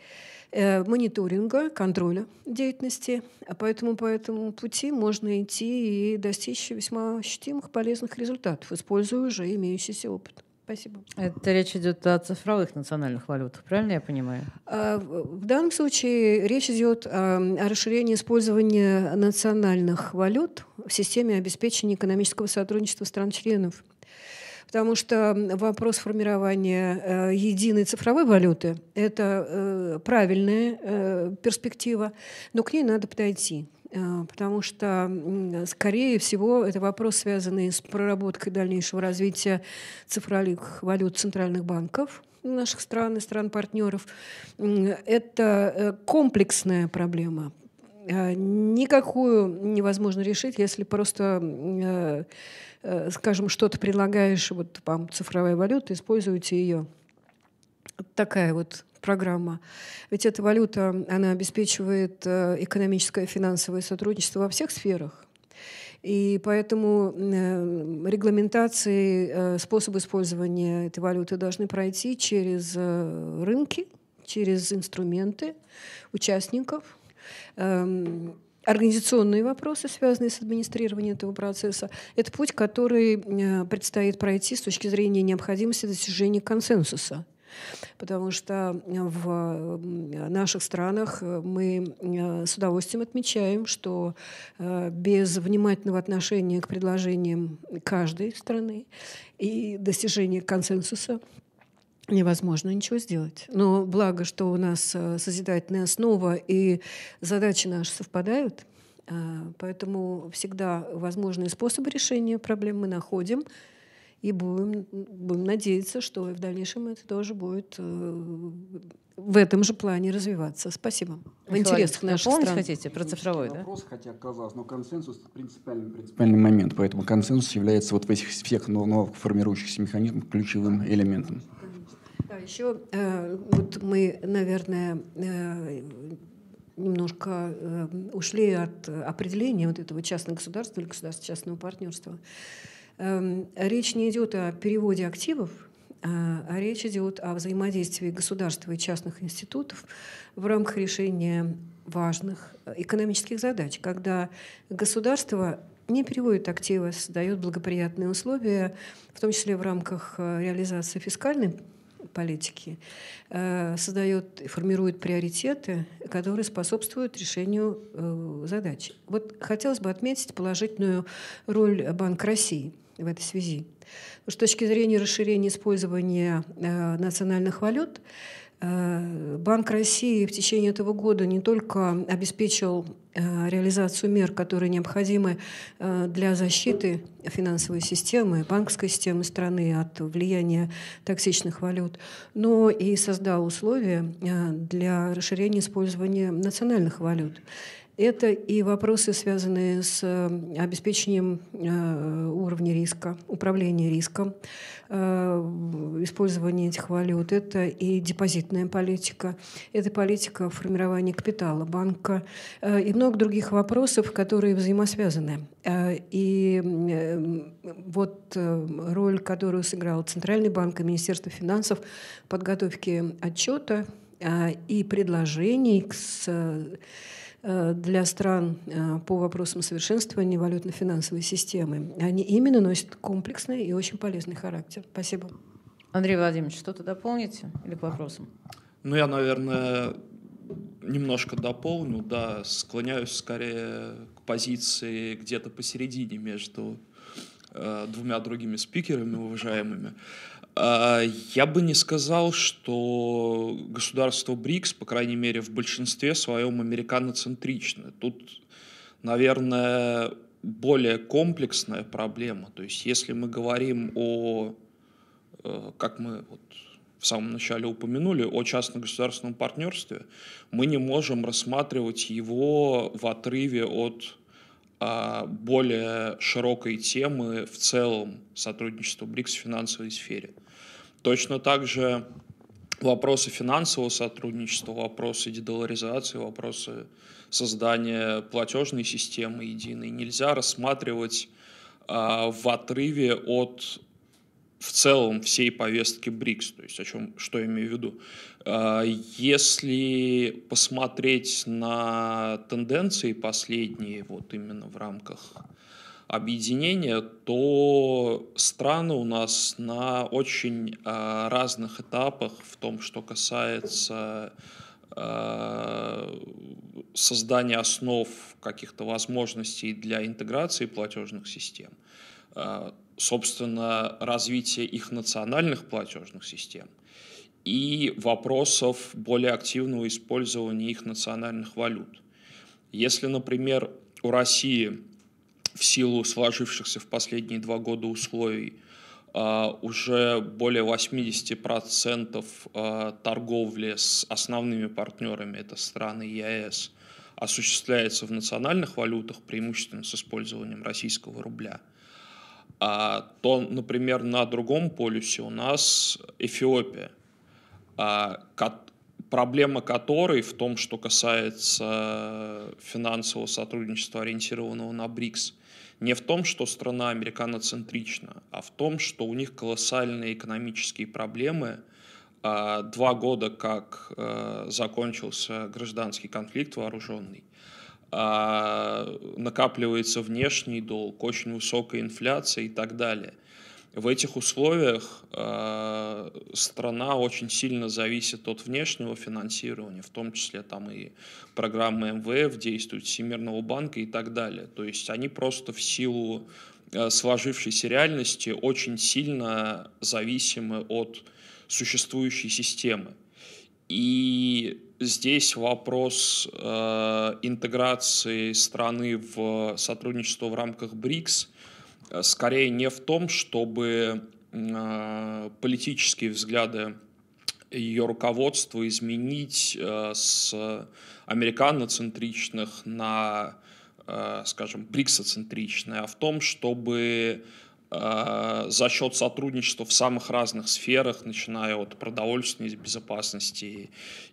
мониторинга, контроля деятельности. А Поэтому по этому пути можно идти и достичь весьма ощутимых полезных результатов, используя уже имеющийся опыт. Спасибо. Это речь идет о цифровых национальных валютах, правильно я понимаю? А, в данном случае речь идет эм, о расширении использования национальных валют в системе обеспечения экономического сотрудничества стран-членов. Потому что эм, вопрос формирования э, единой цифровой валюты – это э, правильная э, перспектива, но к ней надо подойти. Э, потому что, скорее всего, это вопрос, связанный с проработкой дальнейшего развития цифровых валют центральных банков наших стран и стран-партнеров. Это э, комплексная проблема, э, никакую невозможно решить, если просто, скажем, что-то предлагаешь, вот вам цифровая валюта, используйте ее такая вот программа. Ведь эта валюта, она обеспечивает э, экономическое и финансовое сотрудничество во всех сферах. И поэтому э, регламентации, э, способы использования этой валюты должны пройти через рынки, через инструменты участников, эм, организационные вопросы, связанные с администрированием этого процесса. Это путь, который предстоит пройти с точки зрения необходимости достижения консенсуса потому что э, в наших странах э, мы э, с удовольствием отмечаем, что без внимательного отношения к предложениям каждой страны и достижения консенсуса невозможно ничего сделать. Но благо, что у нас созидательная основа и задачи наши совпадают, поэтому всегда возможные способы решения проблем мы находим – и будем, будем надеяться, что и в дальнейшем это тоже будет э, в этом же плане развиваться. Спасибо. В интересах наших стран. хотите про цифровой, да? Вопрос, хотя казалось, но консенсус — принципиальный, принципиальный момент. Поэтому консенсус является вот в этих всех новых формирующихся механизмах ключевым элементом. Да, еще э, вот мы, наверное, э, немножко ушли от определения вот этого частного государства или государства частного партнерства. Эм, речь не идет о переводе активов, а, а речь идет о взаимодействии государства и частных институтов в рамках решения важных э, экономических задач, когда государство не переводит активы, а создает благоприятные условия, в том числе в рамках э, реализации фискальной политики, э, создает и формирует приоритеты, которые способствуют решению задач. Вот хотелось бы отметить положительную роль Банка России – в этой связи. с точки зрения расширения использования э, национальных валют, э, Банк России в течение этого года не только обеспечил э, реализацию мер, которые необходимы э, для защиты финансовой системы, банковской системы страны от влияния токсичных валют, но и создал условия э, для расширения использования национальных валют. Это и вопросы, связанные с э, обеспечением э, уровня риска, управления риском, э, использование этих валют. Это и депозитная политика, это политика формирования капитала банка и много других вопросов, которые взаимосвязаны. И вот роль, которую сыграл Центральный банк и Министерство финансов в подготовке отчета и предложений к Э, для стран э, по вопросам совершенствования валютно-финансовой системы. Они именно носят комплексный и очень полезный характер. Спасибо. Андрей Владимирович, что-то дополните или к вопросам? Ну, я, наверное, немножко дополню, да, склоняюсь скорее к позиции где-то посередине между э, двумя другими спикерами уважаемыми. Э, а, я бы не сказал, что государство БРИКС, по крайней мере, в большинстве своем американоцентрично. Тут, наверное, более комплексная проблема. То есть, если мы говорим о, э, как мы вот в самом начале упомянули, о частно-государственном партнерстве, мы не можем рассматривать его в отрыве от а, более широкой темы в целом сотрудничества БРИКС в финансовой сфере. Точно так же вопросы финансового сотрудничества, вопросы дедоларизации, вопросы создания платежной системы единой нельзя рассматривать а, в отрыве от в целом всей повестки БРИКС, то есть о чем, что я имею в виду. А, если посмотреть на тенденции последние, вот именно в рамках объединения, то страны у нас на очень а, разных этапах в том, что касается а, создания основ каких-то возможностей для интеграции платежных систем. А, собственно, развития их национальных платежных систем и вопросов более активного использования их национальных валют. Если, например, у России в силу сложившихся в последние два года условий а, уже более 80% uh, а, торговли с основными партнерами, это страны ЕАЭС, осуществляется в национальных валютах, преимущественно с использованием российского рубля. А, то, например, на другом полюсе у нас Эфиопия, проблема которой в том, что касается финансового сотрудничества, ориентированного на БРИКС – не в том, что страна американоцентрична, а в том, что у них колоссальные экономические проблемы. А, два года, как э, закончился гражданский конфликт вооруженный, а, накапливается внешний долг, очень высокая инфляция и так далее в этих условиях э, страна очень сильно зависит от внешнего финансирования, в том числе там и программы МВФ действуют, Всемирного банка и так далее. То есть они просто в силу э, сложившейся реальности очень сильно зависимы от существующей системы. И здесь вопрос э, интеграции страны в сотрудничество в рамках БРИКС – Э, скорее не в том, чтобы э, политические взгляды ее руководства изменить э, с американоцентричных на, скажем, бриксоцентричные, а в том, чтобы Э, за счет сотрудничества в самых разных сферах, начиная от продовольственной безопасности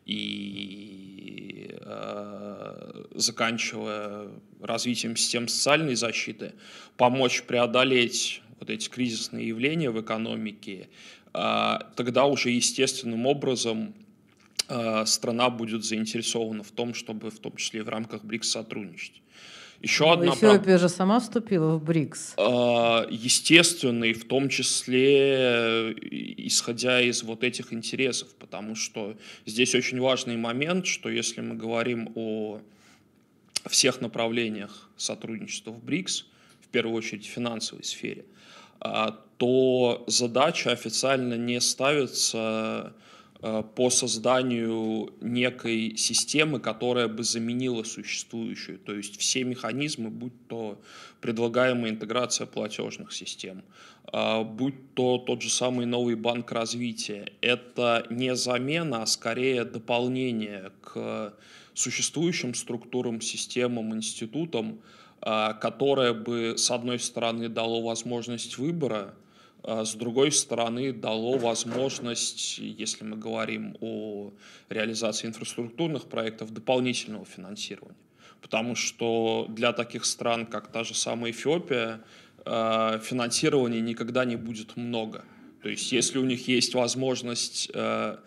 и э, заканчивая развитием систем социальной защиты, помочь преодолеть вот эти кризисные явления в экономике, э, тогда уже естественным образом э, страна будет заинтересована в том, чтобы в том числе и в рамках БРИКС сотрудничать. Еще ну, одна Эфиопия прав... же сама вступила в БРИКС. А, Естественно, и в том числе исходя из вот этих интересов, потому что здесь очень важный момент, что если мы говорим о всех направлениях сотрудничества в БРИКС, в первую очередь в финансовой сфере, а, то задача официально не ставится Э, по созданию некой системы, которая бы заменила существующую. То есть все механизмы, будь то предлагаемая интеграция платежных систем, э, будь то тот же самый новый банк развития, это не замена, а скорее дополнение к существующим структурам, системам, институтам, э, которое бы, с одной стороны, дало возможность выбора, а с другой стороны, дало возможность, если мы говорим о реализации инфраструктурных проектов, дополнительного финансирования. Потому что для таких стран, как та же самая Эфиопия, э, финансирования никогда не будет много. То есть если у них есть возможность э,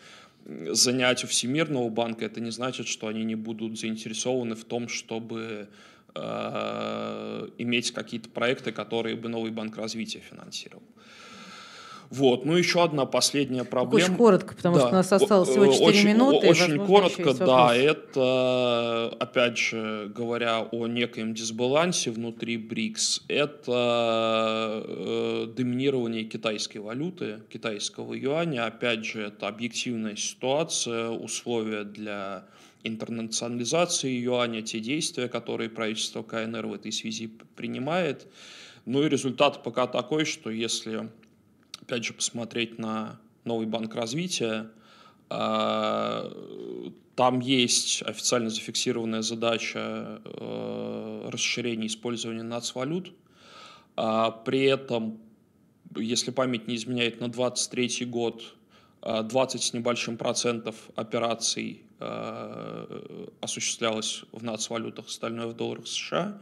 занять у Всемирного банка, это не значит, что они не будут заинтересованы в том, чтобы э, иметь какие-то проекты, которые бы новый банк развития финансировал. Вот, ну еще одна последняя проблема. Очень коротко, потому да. что у нас осталось всего 4 очень, минуты. Очень возможно, коротко, да, это, опять же, говоря о некоем дисбалансе внутри БРИКС, это э, доминирование китайской валюты, китайского юаня. Опять же, это объективная ситуация, условия для интернационализации юаня, те действия, которые правительство КНР в этой связи принимает. Ну и результат пока такой, что если опять же, посмотреть на новый банк развития, а, там есть официально зафиксированная задача э, расширения использования нацвалют. А, при этом, если память не изменяет, на 23 год 20 э, с небольшим процентов операций э, осуществлялось в нацвалютах, остальное в долларах США.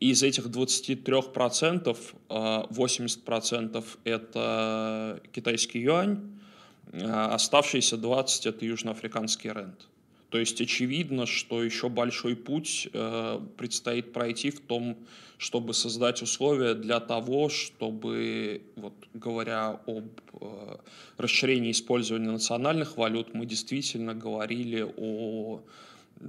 И из этих 23 процентов 80 э, процентов это китайский юань, оставшиеся 20 это южноафриканский рент. То есть очевидно, что еще большой путь э, предстоит пройти в том, чтобы создать условия для того, чтобы, вот, говоря об э, расширении использования национальных валют, мы действительно говорили о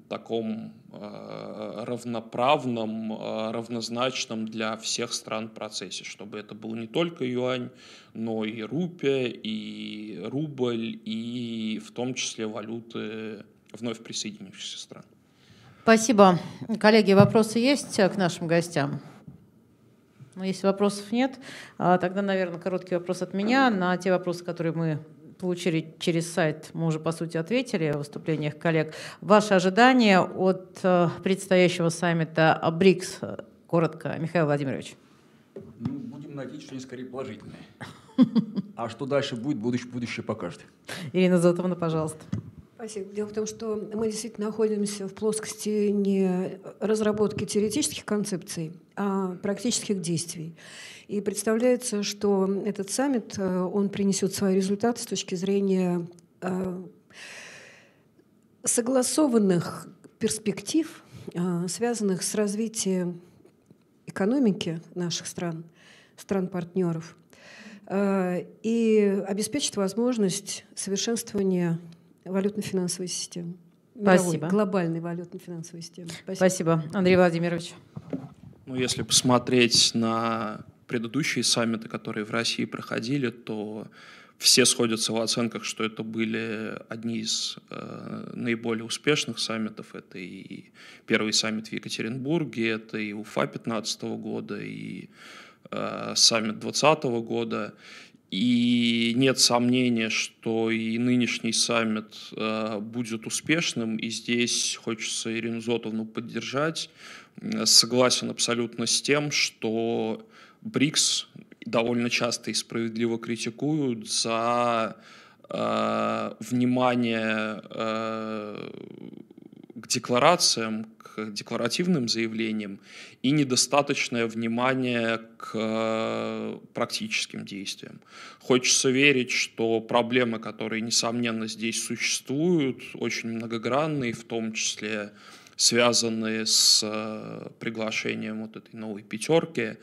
таком э, равноправном, э, равнозначном для всех стран процессе, чтобы это был не только юань, но и рупия, и рубль, и в том числе валюты вновь присоединившихся стран. Спасибо. Коллеги, вопросы есть э, к нашим гостям? Ну, если вопросов нет, а, тогда, наверное, короткий вопрос от меня на те вопросы, которые мы получили через сайт, мы уже, по сути, ответили в выступлениях коллег. Ваши ожидания от э, предстоящего саммита БРИКС? Коротко, Михаил Владимирович. Ну, будем надеяться, что они скорее положительные. А что дальше будет, будущее, будущее покажет. Ирина Зотовна, пожалуйста. Спасибо. Дело в том, что мы действительно находимся в плоскости не разработки теоретических концепций, а практических действий. И представляется, что этот саммит, э, он принесет свои результаты с точки зрения э, согласованных перспектив, э, связанных с развитием экономики наших стран, стран-партнеров, и обеспечит возможность совершенствования валютно-финансовой системы. Мировой, Спасибо. Глобальной валютно-финансовой системы. Спасибо. Спасибо. Андрей Владимирович. Ну, если посмотреть на предыдущие саммиты, которые в России проходили, то все сходятся в оценках, что это были одни из э, наиболее успешных саммитов. Это и первый саммит в Екатеринбурге, это и Уфа 2015 года, и э, саммит 2020 года. И нет сомнения, что и нынешний саммит э, будет успешным, и здесь хочется Ирину Зотовну поддержать. Согласен абсолютно с тем, что БРИКС довольно часто и справедливо критикуют за э, внимание э, к декларациям, декларативным заявлениям и недостаточное внимание к э, практическим действиям. Хочется верить, что проблемы, которые, несомненно, здесь существуют, очень многогранные, в том числе связанные с э, приглашением вот этой новой пятерки,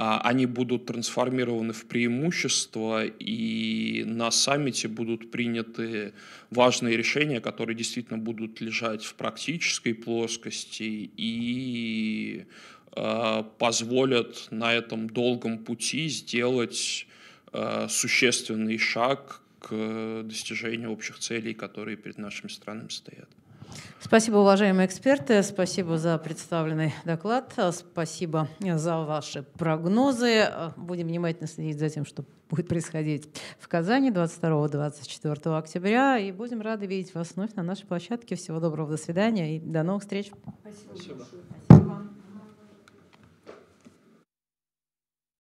а, они будут трансформированы в преимущества, и на саммите будут приняты важные решения, которые действительно будут лежать в практической плоскости и а, позволят на этом долгом пути сделать а, существенный шаг к достижению общих целей, которые перед нашими странами стоят. Спасибо, уважаемые эксперты. Спасибо за представленный доклад. Спасибо за ваши прогнозы. Будем внимательно следить за тем, что будет происходить в Казани 22-24 октября. И будем рады видеть вас вновь на нашей площадке. Всего доброго, до свидания и до новых встреч. Спасибо. Спасибо.